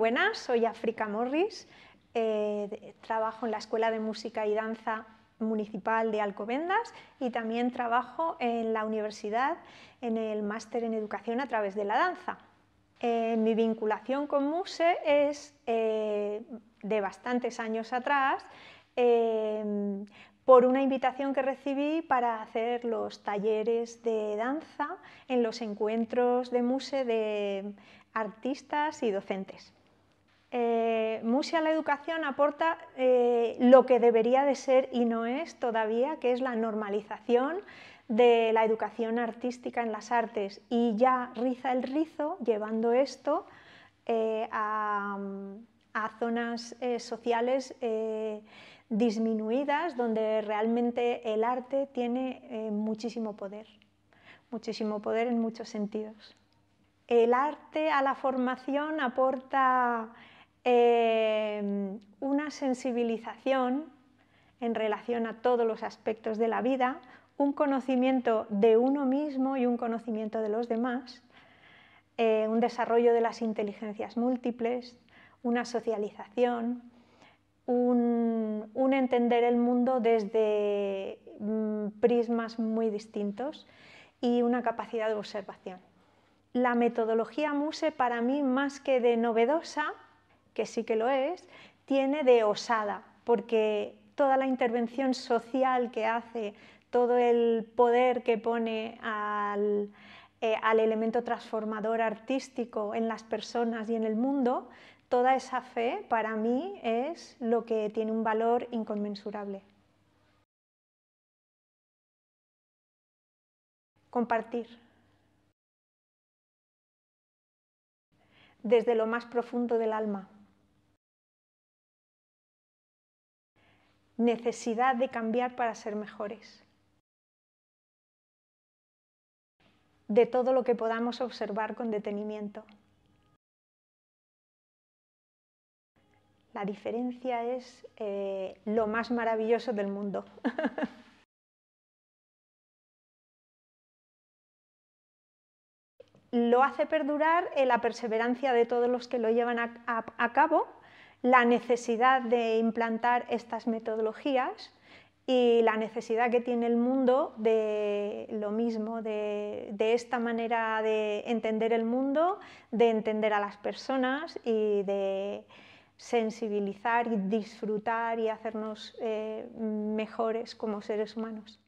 buenas, soy África Morris, eh, trabajo en la Escuela de Música y Danza Municipal de Alcobendas y también trabajo en la universidad en el máster en educación a través de la danza. Eh, mi vinculación con MUSE es eh, de bastantes años atrás por una invitación que recibí para hacer los talleres de danza en los encuentros de MUSE de artistas y docentes eh, a la Educación aporta eh, lo que debería de ser y no es todavía, que es la normalización de la educación artística en las artes y ya riza el rizo llevando esto eh, a, a, zonas eh, sociales disminuidas donde realmente el arte tiene muchísimo poder, muchísimo poder en muchos sentidos el arte a la formación aporta Em, una sensibilización en relación a todos los aspectos de la vida, un conocimiento de uno mismo y un conocimiento de los demás, eh, un desarrollo de las inteligencias múltiples, una socialización, un, entender el mundo desde mm, prismas muy distintos y una capacidad de observación. La metodología MUSE para mí, más que de novedosa, que sí que lo es, tiene de osada, porque toda la intervención social que hace, todo el poder que pone al, eh, al elemento transformador artístico en las personas y en el mundo, toda esa fe para mí es lo que tiene un valor inconmensurable. Compartir. Desde lo más profundo del alma. necesidad de cambiar para ser mejores. De todo lo que podamos observar con detenimiento. La diferencia es eh, lo más maravilloso del mundo. lo hace perdurar la perseverancia de todos los que lo llevan a cabo la necesidad de implantar estas metodologías y la necesidad que tiene el mundo de lo mismo, de, esta manera de entender el mundo, de entender a las personas y de sensibilizar y disfrutar y hacernos eh, mejores como seres humanos.